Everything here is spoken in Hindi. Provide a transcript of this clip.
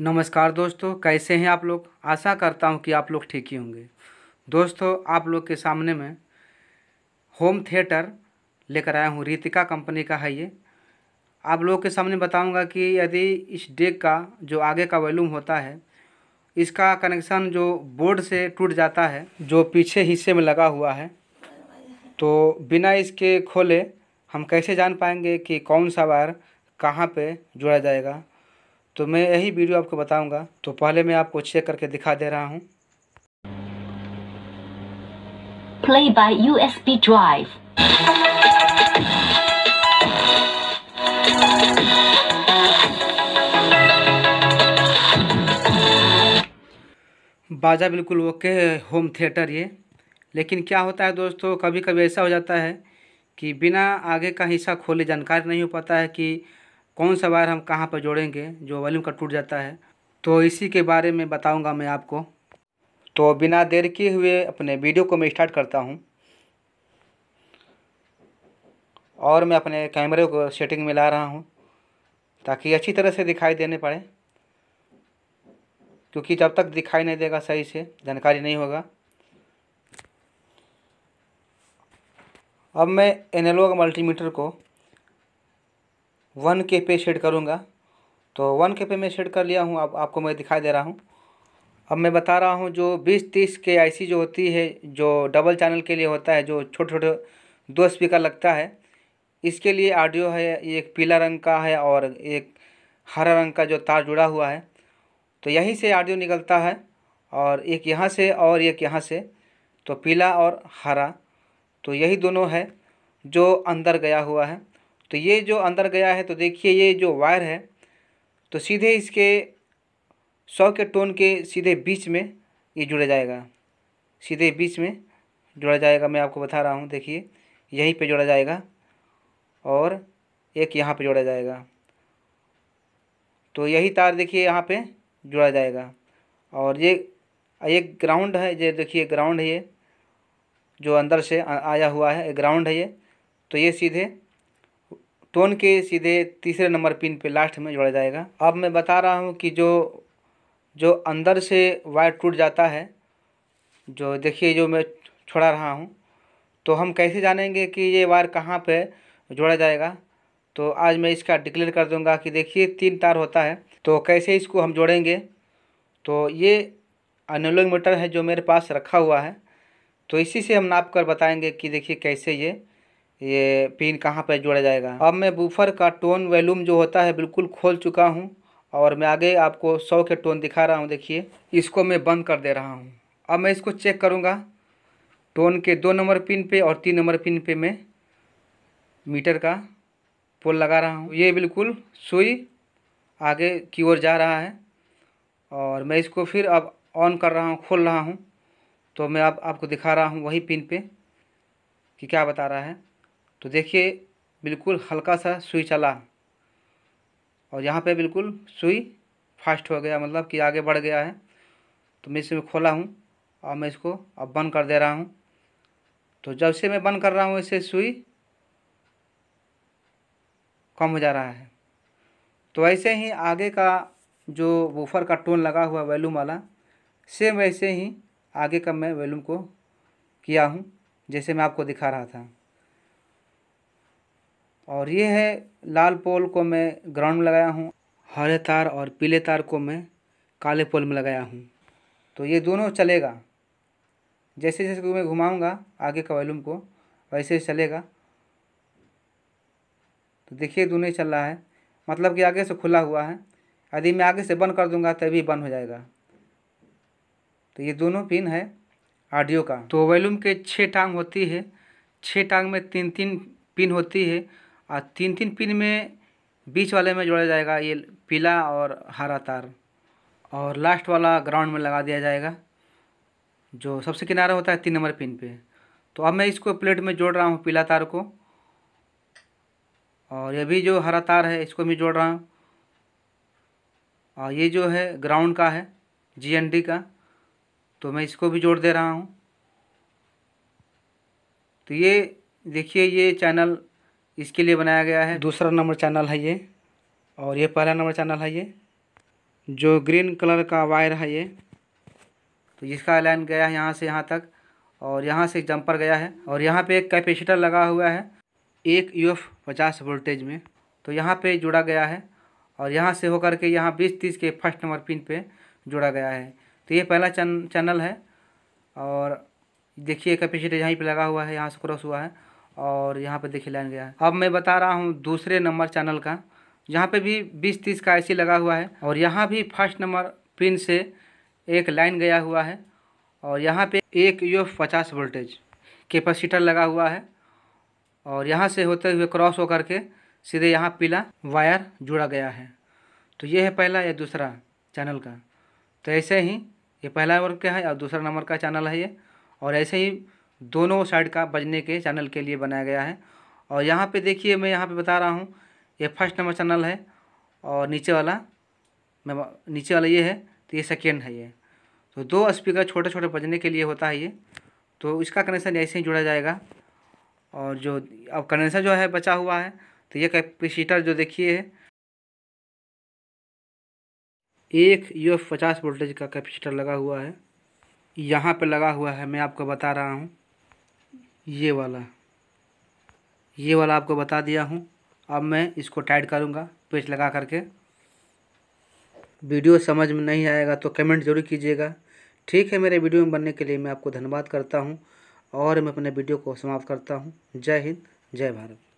नमस्कार दोस्तों कैसे हैं आप लोग आशा करता हूं कि आप लोग ठीक ही होंगे दोस्तों आप लोग के सामने में होम थिएटर लेकर आया हूं रीतिका कंपनी का है ये आप लोग के सामने बताऊंगा कि यदि इस डेक का जो आगे का वॉल्यूम होता है इसका कनेक्शन जो बोर्ड से टूट जाता है जो पीछे हिस्से में लगा हुआ है तो बिना इसके खोले हम कैसे जान पाएंगे कि कौन सा वायर कहाँ पे जोड़ा जाएगा तो मैं यही वीडियो आपको बताऊंगा तो पहले मैं आपको चेक करके दिखा दे रहा हूँ प्ले बाय ड्राइव बाजा बिल्कुल ओके है होम थिएटर ये लेकिन क्या होता है दोस्तों कभी कभी ऐसा हो जाता है कि बिना आगे का हिस्सा खोले जानकारी नहीं हो पाता है कि कौन सा वायर हम कहाँ पर जोड़ेंगे जो वॉल्यूम का टूट जाता है तो इसी के बारे में बताऊँगा मैं आपको तो बिना देर किए हुए अपने वीडियो को मैं स्टार्ट करता हूँ और मैं अपने कैमरे को सेटिंग में ला रहा हूँ ताकि अच्छी तरह से दिखाई देने पड़े क्योंकि जब तक दिखाई नहीं देगा सही से जानकारी नहीं होगा अब मैं एनालॉग मल्टीमीटर को वन के पे शेड करूँगा तो वन के पे मैं शेड कर लिया हूँ अब आपको मैं दिखाई दे रहा हूँ अब मैं बता रहा हूँ जो बीस तीस के आईसी जो होती है जो डबल चैनल के लिए होता है जो छोटे छोटे दो स्पीकर लगता है इसके लिए ऑडियो है एक पीला रंग का है और एक हरा रंग का जो तार जुड़ा हुआ है तो यहीं से ऑडियो निकलता है और एक यहाँ से और एक यहाँ से तो पीला और हरा तो यही दोनों है जो अंदर गया हुआ है तो ये जो अंदर गया है तो देखिए ये जो वायर है तो सीधे इसके सौ के टोन के सीधे बीच में ये जुड़ा जाएगा सीधे बीच में जुड़ा जाएगा मैं आपको बता रहा हूँ देखिए यहीं पे जोड़ा जाएगा और एक यहाँ पे जोड़ा जाएगा तो यही तार देखिए यहाँ पे जोड़ा जाएगा और ये एक ग्राउंड है ये देखिए ग्राउंड है ये जो अंदर से आया हुआ है ग्राउंड है ये तो ये सीधे टोन के सीधे तीसरे नंबर पिन पे लास्ट में जोड़ा जाएगा अब मैं बता रहा हूँ कि जो जो अंदर से वायर टूट जाता है जो देखिए जो मैं छोड़ा रहा हूँ तो हम कैसे जानेंगे कि ये वायर कहाँ पे जोड़ा जाएगा तो आज मैं इसका डिक्लेयर कर दूँगा कि देखिए तीन तार होता है तो कैसे इसको हम जोड़ेंगे तो ये एनोलोमीटर है जो मेरे पास रखा हुआ है तो इसी से हम नाप कर बताएंगे कि देखिए कैसे ये ये पिन कहाँ पर जोड़ा जाएगा अब मैं बूफर का टोन वैल्यूम जो होता है बिल्कुल खोल चुका हूँ और मैं आगे आपको सौ के टोन दिखा रहा हूँ देखिए इसको मैं बंद कर दे रहा हूँ अब मैं इसको चेक करूँगा टोन के दो नंबर पिन पे और तीन नंबर पिन पे मैं मीटर का पोल लगा रहा हूँ ये बिल्कुल सुई आगे की ओर जा रहा है और मैं इसको फिर अब ऑन कर रहा हूँ खोल रहा हूँ तो मैं अब आप, आपको दिखा रहा हूँ वही पिन पे कि क्या बता रहा है तो देखिए बिल्कुल हल्का सा सुई चला और यहाँ पे बिल्कुल सुई फास्ट हो गया मतलब कि आगे बढ़ गया है तो मैं इसमें खोला हूँ और मैं इसको अब बंद कर दे रहा हूँ तो जब से मैं बंद कर रहा हूँ इसे सुई कम हो जा रहा है तो ऐसे ही आगे का जो वूफर का टोन लगा हुआ वैल्यूम वाला सेम वैसे ही आगे का मैं वैल्यूम को किया हूँ जैसे मैं आपको दिखा रहा था और ये है लाल पोल को मैं ग्राउंड में लगाया हूँ हरे तार और पीले तार को मैं काले पोल में लगाया हूँ तो ये दोनों चलेगा जैसे जैसे मैं घुमाऊँगा आगे का वॉल्यूम को वैसे चलेगा तो देखिए दोनों ही चल रहा है मतलब कि आगे से खुला हुआ है यदि मैं आगे से बंद कर दूँगा तभी बंद हो जाएगा तो ये दोनों पिन है ऑडियो का तो वॉल्यूम के छः टांग होती है छः टांग में तीन तीन पिन होती है और तीन तीन पिन में बीच वाले में जोड़ा जाएगा ये पीला और हरा तार और लास्ट वाला ग्राउंड में लगा दिया जाएगा जो सबसे किनारा होता है तीन नंबर पिन पे तो अब मैं इसको प्लेट में जोड़ रहा हूँ पीला तार को और ये भी जो हरा तार है इसको भी जोड़ रहा हूँ और ये जो है ग्राउंड का है जी का तो मैं इसको भी जोड़ दे रहा हूँ तो ये देखिए ये चैनल इसके लिए बनाया गया है दूसरा नंबर चैनल है ये और ये पहला नंबर चैनल है ये जो ग्रीन कलर का वायर है ये तो जिसका लाइन गया है यहाँ से यहाँ तक और यहाँ से जंपर गया है और यहाँ पे एक कैपेसिटर लगा हुआ है एक यू पचास वोल्टेज में तो यहाँ पे जुड़ा गया है और यहाँ से होकर के यहाँ बीस तीस के फर्स्ट नंबर पिन पे जोड़ा गया है तो ये पहला चैनल है और देखिए कैपेसिटर यहीं पे लगा हुआ है यहाँ से क्रॉस हुआ है और यहाँ पे देखिए लाइन गया अब मैं बता रहा हूँ दूसरे नंबर चैनल का यहाँ पे भी बीस तीस का ऐसी लगा हुआ है और यहाँ भी फर्स्ट नंबर पिन से एक लाइन गया हुआ है और यहाँ पे एक यू पचास वोल्टेज कैपेसिटर लगा हुआ है और यहाँ से होते हुए क्रॉस होकर के सीधे यहाँ पीला वायर जुड़ा गया है तो ये है पहला या दूसरा चैनल का तो ऐसे ही ये पहला नंबर का है और दूसरा नंबर का चैनल है ये और ऐसे ही दोनों साइड का बजने के चैनल के लिए बनाया गया है और यहाँ पे देखिए मैं यहाँ पे बता रहा हूँ ये फर्स्ट नंबर चैनल है और नीचे वाला मैं नीचे वाला ये है तो ये सेकेंड है ये तो दो स्पीकर छोटे छोटे बजने के लिए होता है ये तो इसका कनेक्शन ऐसे ही जुड़ा जाएगा और जो अब कंडेंसर जो है बचा हुआ है तो ये कैपेसिटर जो देखिए है एक यू पचास वोल्टेज का कैपेसिटर लगा हुआ है यहाँ पे लगा हुआ है मैं आपको बता रहा हूँ ये वाला ये वाला आपको बता दिया हूँ अब मैं इसको टाइट करूँगा पेच लगा करके वीडियो समझ में नहीं आएगा तो कमेंट जरूर कीजिएगा ठीक है मेरे वीडियो में बनने के लिए मैं आपको धन्यवाद करता हूँ और मैं अपने वीडियो को समाप्त करता हूँ जय हिंद जय भारत